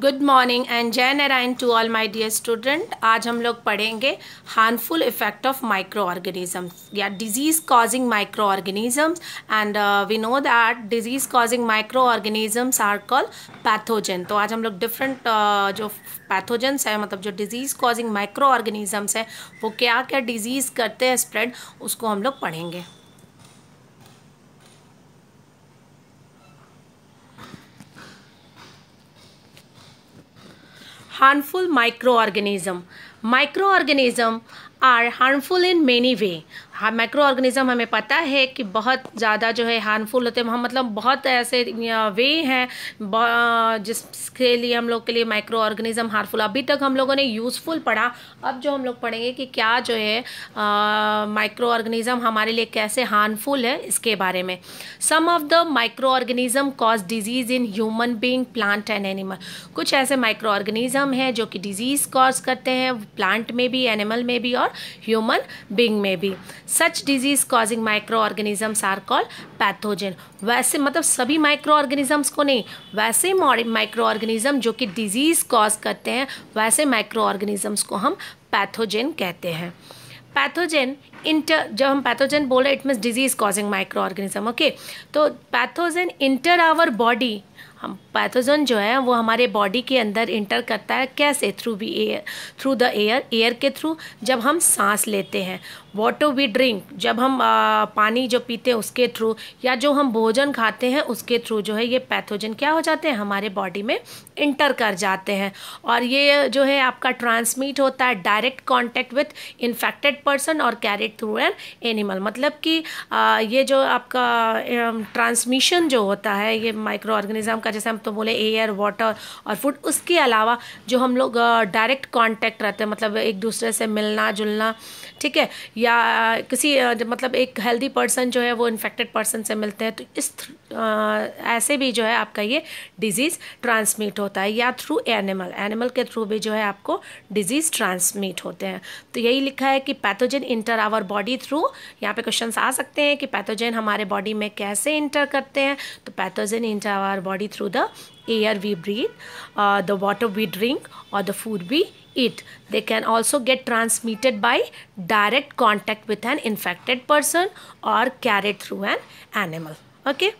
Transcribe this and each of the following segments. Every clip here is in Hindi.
गुड मॉर्निंग एंड जय Narayan to all my dear student आज हम लोग पढ़ेंगे harmful effect of microorganisms या disease causing micro microorganisms and we know that disease causing micro microorganisms are call pathogen तो आज हम लोग डिफरेंट uh, जो पैथोजेंस है मतलब जो डिजीज़ कॉजिंग माइक्रो ऑर्गेनिजम्स हैं वो क्या क्या डिजीज़ करते हैं स्प्रेड उसको हम लोग पढ़ेंगे harmful microorganism microorganism are harmful in many way हाँ माइक्रो ऑर्गेनिज्म हमें पता है कि बहुत ज़्यादा जो है हार्मफुल होते हैं मतलब बहुत ऐसे वे हैं जिसके लिए हम लोग के लिए माइक्रो ऑर्गेनिज़म हार्मफुल अभी तक हम लोगों ने यूज़फुल पढ़ा अब जो हम लोग पढ़ेंगे कि क्या जो है माइक्रो ऑर्गेनिज्म हमारे लिए कैसे हार्मफुल है इसके बारे में some of the micro organism cause disease in human being plant and animal कुछ ऐसे माइक्रो ऑर्गेनिज्म हैं जो कि डिजीज़ कॉज करते हैं प्लांट में भी एनिमल में भी और ह्यूमन बींग में भी such disease causing micro microorganisms are called pathogen वैसे मतलब सभी माइक्रो ऑर्गेनिजम्स को नहीं वैसे माइक्रो ऑर्गेनिज्म जो कि डिजीज़ कॉज करते हैं वैसे माइक्रो ऑर्गेनिजम्स को हम पैथोजन कहते हैं पैथोजन इंटर जब हम पैथोजन बोल रहे it means disease causing micro microorganism okay तो पैथोजन इंटर आवर बॉडी हम पैथोजन जो है वो हमारे बॉडी के अंदर इंटर करता है कैसे through be air through the air air के थ्रू जब हम सांस लेते हैं वाटर वी ड्रिंक जब हम आ, पानी जो पीते हैं उसके थ्रू या जो हम भोजन खाते हैं उसके थ्रू जो है ये पैथोजन क्या हो जाते हैं हमारे बॉडी में इंटर कर जाते हैं और ये जो है आपका ट्रांसमिट होता है direct contact with infected person और कैरिड थ्रू एन एनिमल मतलब कि आ, ये जो आपका ट्रांसमिशन जो होता है ये माइक्रो ऑर्गेनिज्म का का जैसे हम तो बोले एयर वाटर और फूड उसके अलावा जो हम लोग डायरेक्ट कांटेक्ट रहते हैं मतलब एक दूसरे से मिलना जुलना ठीक है या किसी मतलब एक हेल्दी पर्सन जो है वो इन्फेक्टेड पर्सन से मिलते हैं तो इस आ, ऐसे भी जो है आपका ये डिजीज़ ट्रांसमिट होता है या थ्रू एनिमल एनिमल के थ्रू भी जो है आपको डिजीज़ ट्रांसमिट होते हैं तो यही लिखा है कि pathogen enter our body through यहाँ पे क्वेश्चन आ सकते हैं कि पैथोजन हमारे बॉडी में कैसे इंटर करते हैं तो pathogen enter our body through the air we breathe the water we drink और the food we it. They can also get transmitted by direct contact with an infected person or carried through an animal. Okay.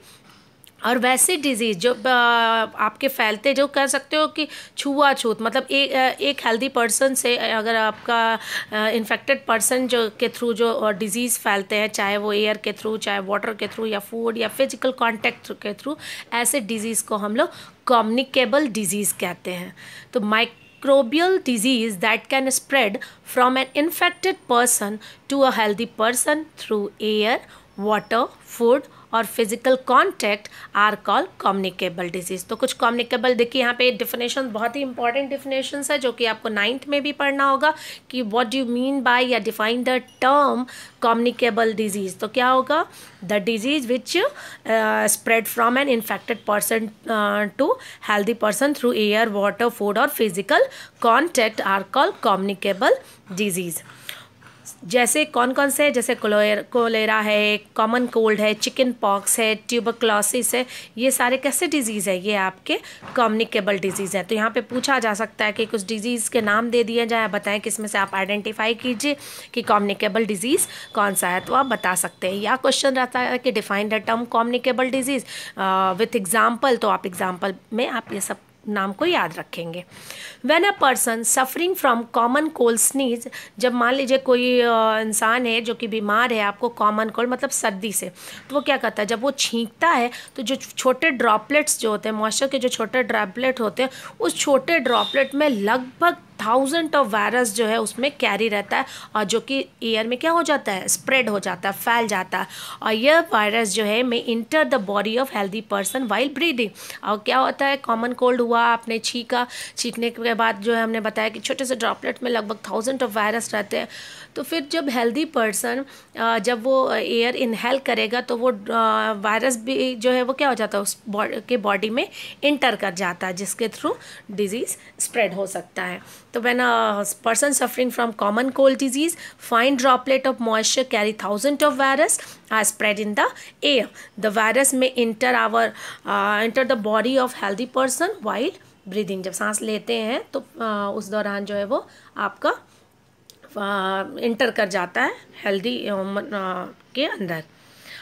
और वैसे डिजीज़ जो आपके फैलते जो कह सकते हो कि छुआछूत मतलब ए, एक हेल्दी पर्सन से अगर आपका इन्फेक्टेड पर्सन जो के थ्रू जो डिजीज़ फैलते हैं चाहे वो एयर के थ्रू चाहे वाटर के थ्रू या फूड या फिजिकल कांटेक्ट के थ्रू ऐसे डिजीज़ को हम लोग कम्युनिकेबल डिजीज़ कहते हैं तो micro microbial disease that can spread from an infected person to a healthy person through air, water, food और physical contact are called communicable disease तो कुछ कॉम्युनिकेबल देखिए यहाँ पे डिफिनेशन बहुत ही इंपॉर्टेंट डिफिनेशन है जो कि आपको नाइन्थ में भी पढ़ना होगा कि वॉट यू मीन बाय या define the term communicable disease तो क्या होगा the disease which spread from an infected person to healthy person through air water food और physical contact are called communicable disease जैसे कौन कौन से जैसे जैसे कोलेरा है कॉमन कोल्ड है चिकन पॉक्स है ट्यूबरक्लोसिस है ये सारे कैसे डिजीज़ है ये आपके कम्युनिकेबल डिजीज़ है तो यहाँ पे पूछा जा सकता है कि कुछ डिजीज़ के नाम दे दिए जाए बताएं कि इसमें से आप आइडेंटिफाई कीजिए कि कॉम्युनिकेबल डिजीज़ कौन सा है तो आप बता सकते हैं या क्वेश्चन रहता है कि define the term communicable disease with example तो आप एग्ज़ाम्पल में आप ये सब नाम को याद रखेंगे when a person suffering from common cold sneeze जब मान लीजिए कोई इंसान है जो कि बीमार है आपको कॉमन कोल्ड मतलब सर्दी से तो वो क्या करता है जब वो छींकता है तो जो छोटे ड्रॉपलेट्स जो होते हैं मॉइस्चर के जो छोटे ड्रॉपलेट होते हैं उस छोटे ड्रॉपलेट में लगभग थाउजेंड ऑफ वायरस जो है उसमें कैरी रहता है और जो कि एयर में क्या हो जाता है स्प्रेड हो जाता है फैल जाता है और यह वायरस जो है में enter the body of healthy person while breathing और क्या होता है कॉमन कोल्ड हुआ आपने छीका छीकने के के बाद जो है हमने बताया कि छोटे से ड्रॉपलेट में लगभग थाउजेंड ऑफ वायरस रहते हैं तो फिर जब हेल्दी पर्सन जब वो एयर इनहेल करेगा तो वो वायरस भी जो है वो क्या हो जाता है उस बॉडी के बॉडी में इंटर कर जाता है जिसके थ्रू डिजीज़ स्प्रेड हो सकता है तो when person suffering from common cold disease fine droplet of moisture carry thousand of virus are spread in the air the virus में enter our enter the body of healthy person while breathing जब सांस लेते हैं तो आ, उस दौरान जो है वो आपका इंटर कर जाता है हेल्दी के अंदर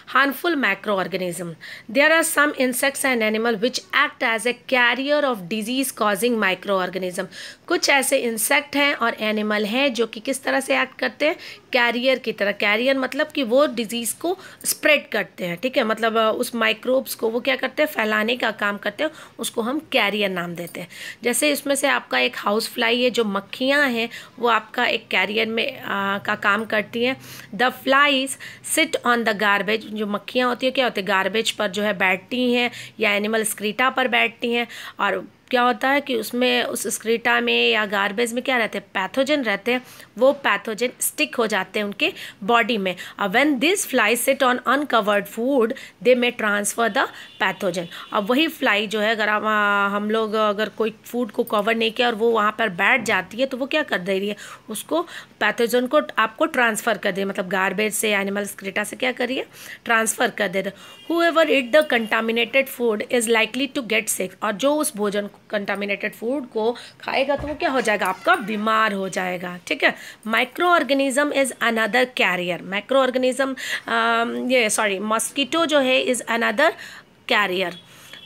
harmful micro organism there are some insects and animal which act as a carrier of disease causing micro organism कुछ ऐसे इंसेक्ट हैं और एनिमल हैं जो कि किस तरह से एक्ट करते हैं कैरियर की तरह कैरियर मतलब कि वो डिजीज़ को स्प्रेड करते हैं ठीक है मतलब उस माइक्रोब्स को वो क्या करते हैं फैलाने का काम करते हैं उसको हम कैरियर नाम देते हैं जैसे इसमें से आपका एक हाउस फ्लाई है जो मक्खियाँ हैं वो आपका एक कैरियर में आ, का काम करती हैं the flies sit on the garbage जो मक्खियाँ होती हैं क्या होती है गारबेज पर जो है बैठती हैं या एनिमल स्क्रीटा पर बैठती हैं और क्या होता है कि उसमें उस स्क्रीटा में या गार्बेज में क्या रहते हैं पैथोजन रहते हैं वो पैथोजन स्टिक हो जाते हैं उनके बॉडी में और when this fly sit on uncovered food they may transfer the pathogen अब वही फ्लाई जो है अगर हम हम लोग अगर कोई फूड को कवर नहीं किया और वो वहाँ पर बैठ जाती है तो वो क्या कर दे रही है उसको पैथोजन को आपको ट्रांसफ़र कर दे मतलब गार्बेज से एनिमल्स क्रेटा से क्या करिए ट्रांसफ़र कर दे whoever eat the contaminated food is likely to get sick और जो उस भोजन कंटामिनेटेड फूड को खाएगा तो वो क्या हो जाएगा आपका बीमार हो जाएगा ठीक है micro organism is another carrier micro organism ये सॉरी मॉस्किटो जो है इज़ अनदर कैरियर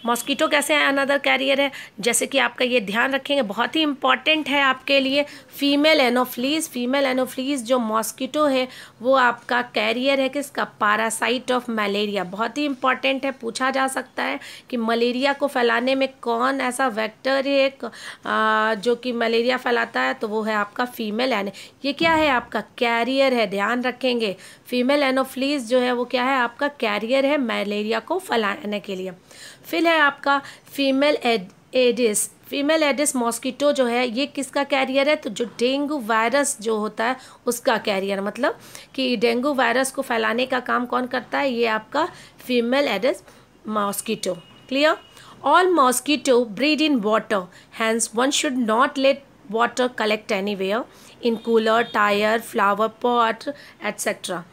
मॉस्कीटो कैसे हैं अनदर कैरियर है जैसे कि आपका ये ध्यान रखेंगे बहुत ही इंपॉर्टेंट है आपके लिए फीमेल एनोफ्लीज फीमेल एनोफ्लीज जो मॉस्कीटो है वो आपका कैरियर है किसका पारासाइट ऑफ मलेरिया बहुत ही इंपॉर्टेंट है पूछा जा सकता है कि मलेरिया को फैलाने में कौन ऐसा वैक्टर है एक जो कि मलेरिया फैलाता है तो वो है आपका फीमेल एन ये क्या है आपका कैरियर है ध्यान रखेंगे फीमेल एनोफ्लीज जो है वो क्या है आपका कैरियर है मलेरिया को फैलाने के लिए फिर है आपका female aedes female aedes mosquito जो है ये किसका कैरियर है तो जो डेंगू वायरस जो होता है उसका कैरियर मतलब कि डेंगू वायरस को फैलाने का काम कौन करता है ये आपका female aedes mosquito clear all mosquito breed in water hence one should not let water collect anywhere in cooler tyre flower pot etcetera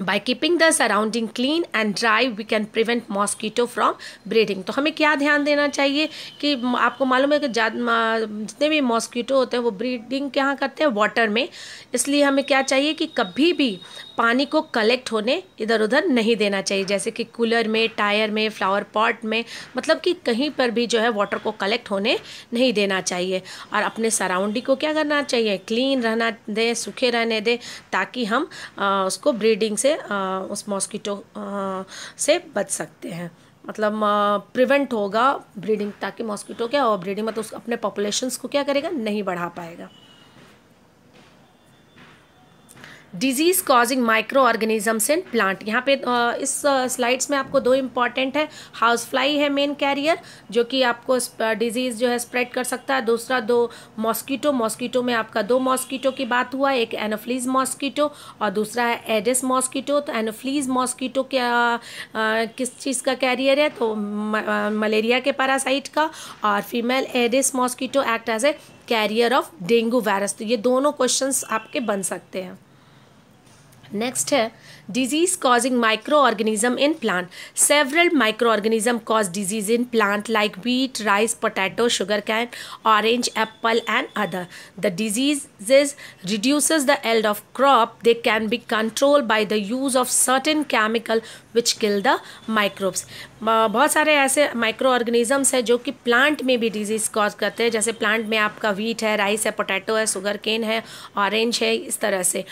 by keeping the surrounding clean and dry we can prevent mosquito from breeding तो हमें क्या ध्यान देना चाहिए कि आपको मालूम है कि जितने भी मॉस्कीटो होते हैं वो ब्रीडिंग क्या करते हैं वाटर में इसलिए हमें क्या चाहिए कि कभी भी पानी को कलेक्ट होने इधर उधर नहीं देना चाहिए जैसे कि कूलर में टायर में फ्लावर पॉट में मतलब कि कहीं पर भी जो है वाटर को कलेक्ट होने नहीं देना चाहिए और अपने सराउंडिंग को क्या करना चाहिए क्लीन रहना दें सूखे रहने दें ताकि हम आ, उसको ब्रीडिंग से उस मॉस्किटो से बच सकते हैं मतलब प्रिवेंट होगा ब्रीडिंग ताकि मॉस्किटो क्या और ब्रीडिंग मतलब उस अपने पॉपुलेशंस को क्या करेगा नहीं बढ़ा पाएगा disease causing micro organisms in plant यहाँ पे इस स्लाइड्स में आपको दो इम्पॉर्टेंट है हाउस फ्लाई है मेन कैरियर जो कि आपको डिजीज़ जो है स्प्रेड कर सकता है दूसरा दो मॉस्कीटो मॉस्कीटो में आपका दो मॉस्कीटो की बात हुआ एक एनोफ्लीज मॉस्कीटो और दूसरा है एडिस मॉस्कीटो तो एनोफ्लीज मॉस्कीटो क्या किस चीज़ का कैरियर है तो मलेरिया के पैरासाइट का और female aedes mosquito act as a carrier of dengue virus तो ये दोनों क्वेश्चन आपके बन सकते हैं नेक्स्ट है disease causing micro organism in plant several micro organism cause disease in plant like wheat rice potato sugar cane orange apple and other the disease is reduce the yield of crop they can be control by the use of certain chemical which kill the microbes बहुत सारे ऐसे माइक्रो ऑर्गेनिजम्स हैं जो कि प्लांट में भी डिजीज कॉज करते हैं जैसे प्लांट में आपका वीट है राइस है पोटैटो है शुगर केन है ऑरेंज है इस तरह से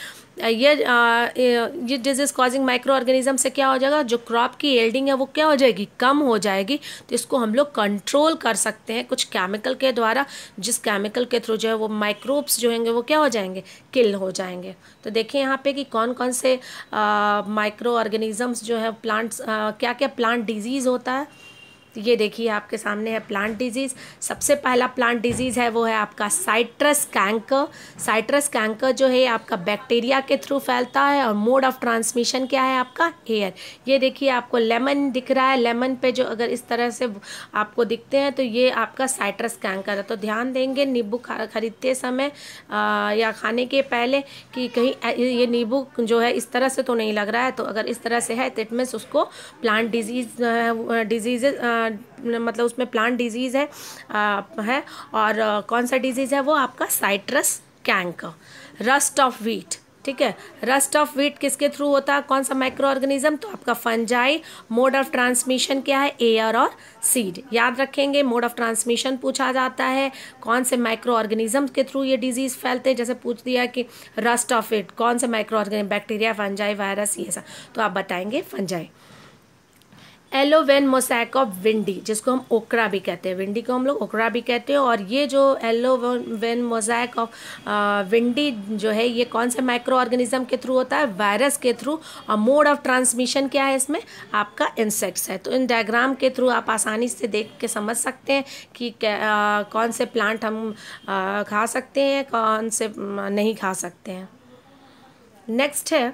ये ये डिजीज़ कॉजिंग माइक्रो ऑर्गेनिज्म से क्या हो जाएगा जो क्रॉप की एल्डिंग है वो क्या हो जाएगी कम हो जाएगी तो इसको हम लोग कंट्रोल कर सकते हैं कुछ केमिकल के द्वारा जिस केमिकल के थ्रू जो है वो माइक्रोब्स जो होंगे वो क्या हो जाएंगे किल हो जाएंगे तो देखिए यहाँ पे कि कौन कौन से माइक्रो ऑर्गेनिज़म्स जो है प्लांट्स क्या क्या प्लांट डिजीज़ होता है ये देखिए आपके सामने है प्लांट डिजीज़ सबसे पहला प्लांट डिजीज़ है वो है आपका साइट्रस कैंकर साइट्रस कैंकर जो है आपका बैक्टीरिया के थ्रू फैलता है और मोड ऑफ ट्रांसमिशन क्या है आपका हेयर ये देखिए आपको लेमन दिख रहा है लेमन पे जो अगर इस तरह से आपको दिखते हैं तो ये आपका साइट्रस कैंकर है तो ध्यान देंगे नींबू खरीदते समय आ, या खाने के पहले कि कहीं ये नींबू जो है इस तरह से तो नहीं लग रहा है तो अगर इस तरह से है तो इट मीन्स उसको प्लांट डिजीज डिजीज मतलब उसमें प्लांट डिजीज़ है आ, है और आ, कौन सा डिजीज़ है वो आपका citrus canker rust of wheat ठीक है रस्ट ऑफ वीट किसके थ्रू होता है कौन सा माइक्रो ऑर्गेनिज्म तो आपका फंजाई मोड ऑफ ट्रांसमिशन क्या है एयर और सीड याद रखेंगे मोड ऑफ ट्रांसमिशन पूछा जाता है कौन से माइक्रो ऑर्गेनिज्म के थ्रू ये डिजीज फैलते हैं जैसे पूछ दिया कि रस्ट ऑफ इट कौन से micro organism bacteria fungi virus ये सब तो आप बताएंगे fungi yellow vein mosaic of bhindi जिसको हम ओकरा भी कहते हैं विंडी को हम लोग ओकरा भी कहते हैं और ये जो एलोवेन मोसैक ऑफ विंडी जो है ये कौन से माइक्रो ऑर्गेनिज्म के थ्रू होता है वायरस के थ्रू और मोड ऑफ ट्रांसमिशन क्या है इसमें आपका इंसेक्ट्स है तो इन डायग्राम के थ्रू आप आसानी से देख के समझ सकते हैं कि आ, कौन से प्लांट हम आ, खा सकते हैं कौन से नहीं खा सकते हैं नेक्स्ट है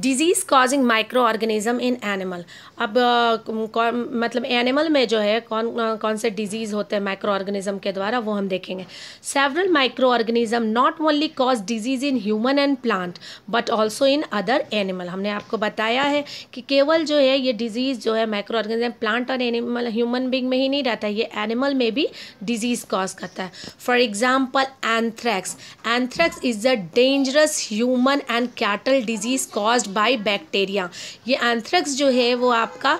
disease causing micro organism in animal अब कौन मतलब एनिमल में जो है कौन कौन से डिजीज़ होते हैं माइक्रो ऑर्गेनिज्म के द्वारा वो हम देखेंगे several micro organism not only cause disease in human and plant but also in other animal हमने आपको बताया है कि केवल जो है ये डिजीज़ जो है माइक्रो ऑर्गेनिज्म प्लांट और एनिमल ह्यूमन बींग में ही नहीं रहता है ये एनिमल में भी डिजीज़ कॉज करता है for example anthrax anthrax is a dangerous human and cattle disease cause cause by bacteria ये एंथ्रेक्स जो है वो आपका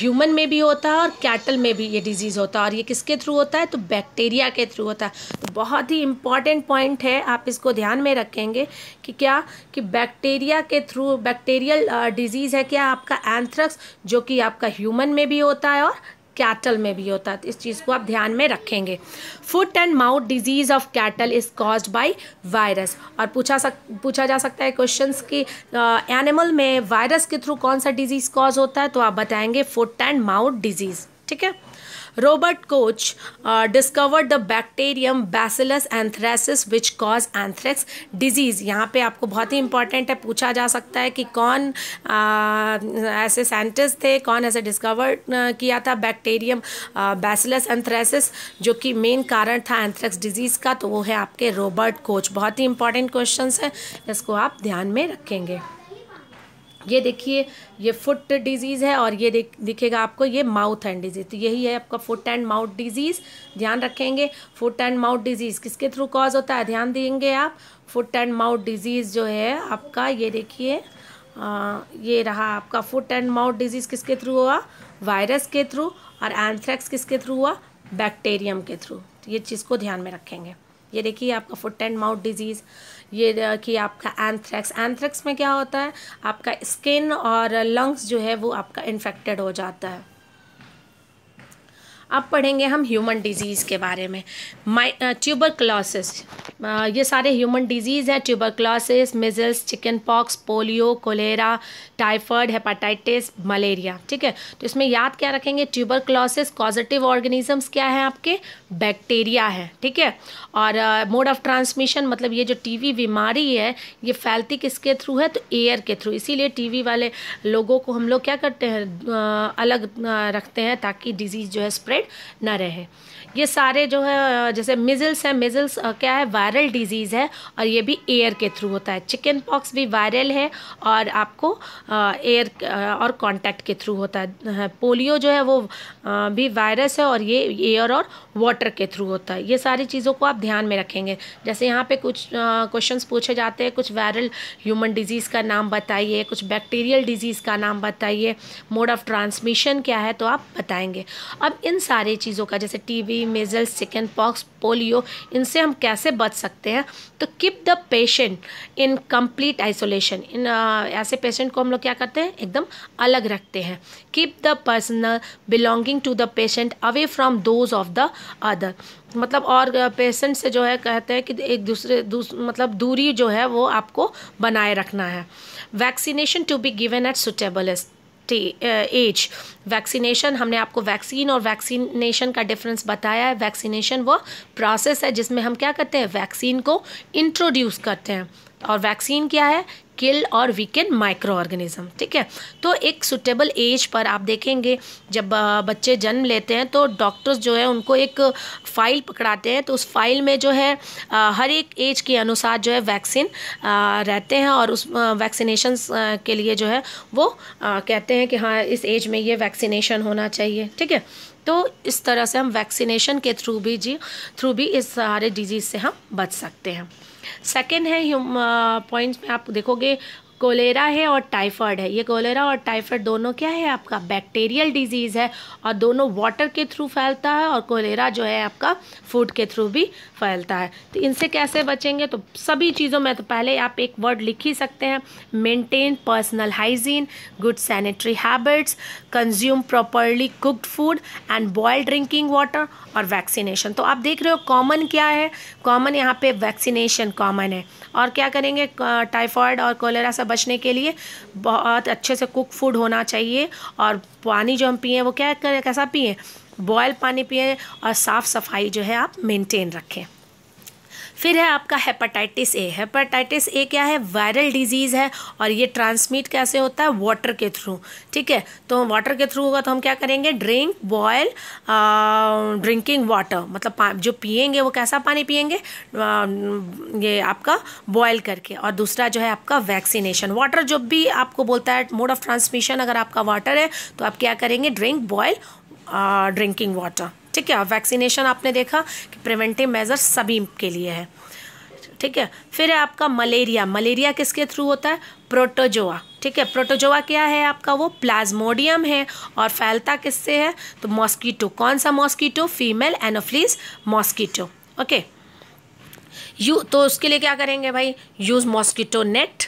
ह्यूमन में भी होता है और कैटल में भी ये डिजीज़ होता है और ये किसके थ्रू होता है तो बैक्टीरिया के थ्रू होता है तो बहुत ही इंपॉर्टेंट पॉइंट है आप इसको ध्यान में रखेंगे कि क्या कि बैक्टीरिया के थ्रू बैक्टीरियल डिजीज़ है क्या आपका एंथ्रक्स जो कि आपका ह्यूमन में भी होता है और कैटल में भी होता है तो इस चीज़ को आप ध्यान में रखेंगे foot and mouth disease of cattle is caused by virus और पूछा सक पूछा जा सकता है क्वेश्चंस कि एनिमल में वायरस के थ्रू कौन सा डिजीज़ कॉज होता है तो आप बताएंगे फुट एंड माउथ डिजीज़ ठीक है Robert Koch discovered uh, discovered the bacterium Bacillus anthracis which cause anthrax यहाँ पे आपको बहुत ही इंपॉर्टेंट है पूछा जा सकता है कि कौन uh, ऐसे साइंटिस्ट थे कौन ऐसे डिस्कवर uh, किया था बैक्टेरियम बैसिलस एंथ्रेसिस जो कि मेन कारण था एंथ्रेक्स डिजीज़ का तो वो है आपके रॉबर्ट कोच बहुत ही इंपॉर्टेंट क्वेश्चन है इसको आप ध्यान में रखेंगे ये देखिए ये फुट डिजीज़ है और ये देख दिखेगा आपको ये माउथ एंड डिजीज़ तो यही है आपका फुट एंड माउथ डिजीज़ ध्यान रखेंगे फुट एंड माउथ डिजीज़ किसके थ्रू कॉज होता है ध्यान देंगे आप फुट एंड माउथ डिजीज़ जो है आपका ये देखिए ये रहा आपका फुट एंड माउथ डिजीज़ किसके थ्रू हुआ वायरस के थ्रू और एंथ्रैक्स किसके थ्रू हुआ बैक्टेरियम के थ्रू तो ये चीज़ को ध्यान में रखेंगे ये देखिए आपका फुट एंड माउथ डिजीज़ ये कि आपका एंथ्रैक्स एंथ्रैक्स में क्या होता है आपका स्किन और लंग्स जो है वो आपका इन्फेक्टेड हो जाता है अब पढ़ेंगे हम ह्यूमन डिजीज़ के बारे में माइ ट्यूबर क्लॉसिस ये सारे ह्यूमन डिजीज़ हैं tuberculosis measles chicken pox polio cholera typhoid hepatitis malaria ठीक है तो इसमें याद क्या रखेंगे ट्यूबर क्लासेस पॉजिटिव ऑर्गेनिजम्स क्या हैं आपके बैक्टीरिया है ठीक है और मोड ऑफ ट्रांसमिशन मतलब ये जो टी बीमारी है ये फैलती किसके थ्रू है तो एयर के थ्रू इसीलिए टी वाले लोगों को हम लोग क्या करते हैं uh, अलग uh, रखते हैं ताकि डिजीज़ जो है स्प्रेड डिपेंडेंट ना रहे ये सारे जो है जैसे मिजल्स है मिजल्स क्या है वायरल डिजीज़ है और ये भी एयर के थ्रू होता है चिकन पॉक्स भी वायरल है और आपको एयर और कांटेक्ट के थ्रू होता है पोलियो जो है वो भी वायरस है और ये एयर और वाटर के थ्रू होता है ये सारी चीज़ों को आप ध्यान में रखेंगे जैसे यहाँ पे कुछ क्वेश्चन पूछे जाते हैं कुछ वायरल ह्यूमन डिजीज़ का नाम बताइए कुछ बैक्टीरियल डिजीज़ का नाम बताइए मोड ऑफ ट्रांसमिशन क्या है तो आप बताएंगे अब इन सारी चीज़ों का जैसे T TB measles chicken pox polio इनसे हम कैसे बच सकते हैं तो keep the patient in complete isolation इन ऐसे पेशेंट को हम लोग क्या करते हैं एकदम अलग रखते हैं keep the personal belonging to the patient away from those of the other मतलब और पेशेंट से जो है कहते हैं कि एक दूसरे दूस, मतलब दूरी जो है वो आपको बनाए रखना है vaccination to be given at suitable age vaccination हमने आपको वैक्सीन और वैक्सीनेशन का डिफरेंस बताया है वैक्सीनेशन वो प्रोसेस है जिसमें हम क्या करते हैं वैक्सीन को इंट्रोड्यूस करते हैं और वैक्सीन क्या है किल और वीकन माइक्रो ऑर्गेनिज्म ठीक है तो एक सुटेबल एज पर आप देखेंगे जब बच्चे जन्म लेते हैं तो डॉक्टर्स जो है उनको एक फ़ाइल पकड़ाते हैं तो उस फाइल में जो है हर एक एज के अनुसार जो है वैक्सीन रहते हैं और उस वैक्सीनेशन के लिए जो है वो कहते हैं कि हाँ इस एज में ये वैक्सीनेशन होना चाहिए ठीक है तो इस तरह से हम वैक्सीनेशन के थ्रू भी जी थ्रू भी इस सारे डिजीज़ से हम बच सकते हैं सेकेंड है पॉइंट्स uh, में आप देखोगे कोलेरा है और टाइफाइड है ये कोलेरा और टाइफाइड दोनों क्या है आपका बैक्टीरियल डिजीज़ है और दोनों वाटर के थ्रू फैलता है और कोलेरा जो है आपका फूड के थ्रू भी फैलता है तो इनसे कैसे बचेंगे तो सभी चीज़ों में तो पहले आप एक वर्ड लिख ही सकते हैं maintain personal hygiene good sanitary habits consume properly cooked food and boiled drinking water और वैक्सीनेशन तो आप देख रहे हो कॉमन क्या है कॉमन यहाँ पे वैक्सीनेशन कॉमन है और क्या करेंगे टाइफॉइड और कोलेरा से बचने के लिए बहुत अच्छे से कुक फूड होना चाहिए और पानी जो हम पिए वो क्या कैसा पिए बॉयल पानी पिए और साफ़ सफाई जो है आप मेनटेन रखें फिर है आपका हेपाटाइटिस ए हेपाटाइटिस ए क्या है वायरल डिजीज़ है और ये ट्रांसमिट कैसे होता है वाटर के थ्रू ठीक है तो वाटर के थ्रू होगा तो हम क्या करेंगे ड्रिंक बॉयल ड्रिंकिंग वाटर मतलब जो पियेंगे वो कैसा पानी पियेंगे uh, ये आपका बॉयल करके और दूसरा जो है आपका वैक्सीनेशन वाटर जब भी आपको बोलता है मोड ऑफ ट्रांसमिशन अगर आपका वाटर है तो आप क्या करेंगे ड्रिंक बॉयल ड्रिंकिंग वाटर ठीक है वैक्सीनेशन आपने देखा कि प्रिवेंटिव मेजर सभी के लिए है ठीक है फिर है आपका मलेरिया मलेरिया किसके थ्रू होता है प्रोटोजोआ ठीक है प्रोटोजोआ क्या है आपका वो प्लाज्मोडियम है और फैलता किससे है तो मॉस्कीटो कौन सा mosquito female anopheles mosquito okay you तो उसके लिए क्या करेंगे भाई use mosquito net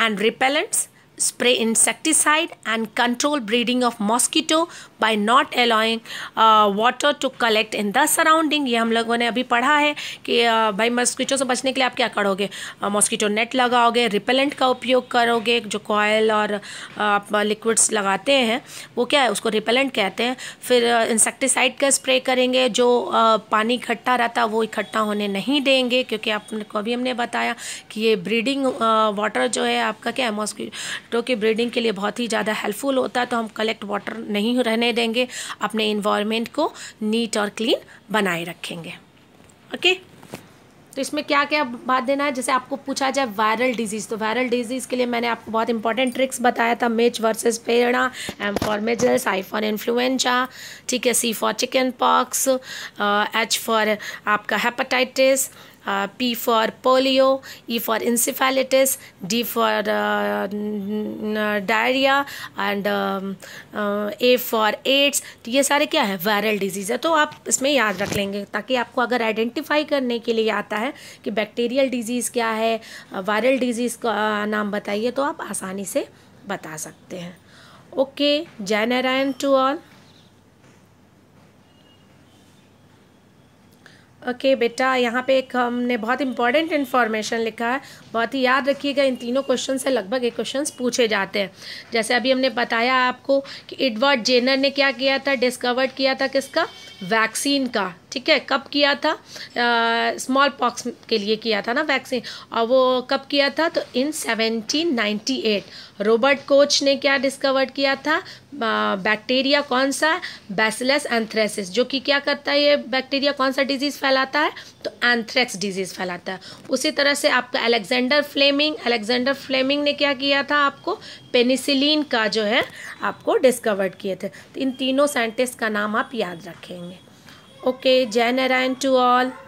and repellents spray insecticide and control breeding of mosquito by not allowing uh, water to collect in the surrounding ये हम लोगों ने अभी पढ़ा है कि uh, भाई मॉस्किटो से बचने के लिए आप क्या करोगे मॉस्किटो uh, नेट लगाओगे रिपेलेंट का उपयोग करोगे जो कॉयल और uh, आप लिक्विड्स लगाते हैं वो क्या है उसको रिपेलेंट कहते हैं फिर इंसेक्टिसाइड uh, का स्प्रे करेंगे जो uh, पानी इकट्ठा रहता वो इकट्ठा होने नहीं देंगे क्योंकि आपको अभी हमने बताया कि ये ब्रीडिंग वाटर uh, जो है आपका क्या है मॉस्किटो जो कि ब्रीडिंग के लिए बहुत ही ज़्यादा हेल्पफुल होता है तो हम कलेक्ट वाटर नहीं रहने देंगे अपने इन्वायरमेंट को नीट और क्लीन बनाए रखेंगे ओके तो इसमें क्या क्या बात देना है जैसे आपको पूछा जाए वायरल डिजीज़ तो वायरल डिजीज़ के लिए मैंने आपको बहुत इंपॉर्टेंट ट्रिक्स बताया था MICH versus PEDA M for measles I for influenza ठीक है C for chicken pox H for आपका hepatitis uh, P for polio, E for encephalitis, D for diarrhoea and A for AIDS तो ये सारे क्या है वायरल डिजीज़ है तो आप इसमें याद रख लेंगे ताकि आपको अगर आइडेंटिफाई करने के लिए आता है कि बैक्टीरियल डिजीज़ क्या है वायरल uh, डिजीज़ का नाम बताइए तो आप आसानी से बता सकते हैं okay Jai Narayan to all okay okay, बेटा यहाँ पे एक हमने बहुत इंपॉर्टेंट इन्फॉर्मेशन लिखा है बहुत ही याद रखिएगा इन तीनों क्वेश्चन से लगभग एक क्वेश्चन पूछे जाते हैं जैसे अभी हमने बताया आपको कि एडवर्ड जेनर ने क्या किया था डिस्कवर्ड किया था किसका वैक्सीन का ठीक है कब किया था स्मॉल पॉक्स के लिए किया था ना वैक्सीन और वो कब किया था तो इन 1798 रॉबर्ट कोच ने क्या डिस्कवर किया था बैक्टीरिया कौन सा बेसिलस एंथ्रेसिस जो कि क्या करता है ये बैक्टीरिया कौन सा डिजीज़ फैलाता है तो एंथ्रेक्स डिजीज़ फैलाता है उसी तरह से आपका अलेक्जेंडर फ्लेमिंग अलेक्जेंडर फ्लेमिंग ने क्या किया था आपको पेनिसिलिन का जो है आपको डिस्कवर किए थे तो इन तीनों साइंटिस्ट का नाम आप याद रखेंगे Okay, Jai Narayan to all.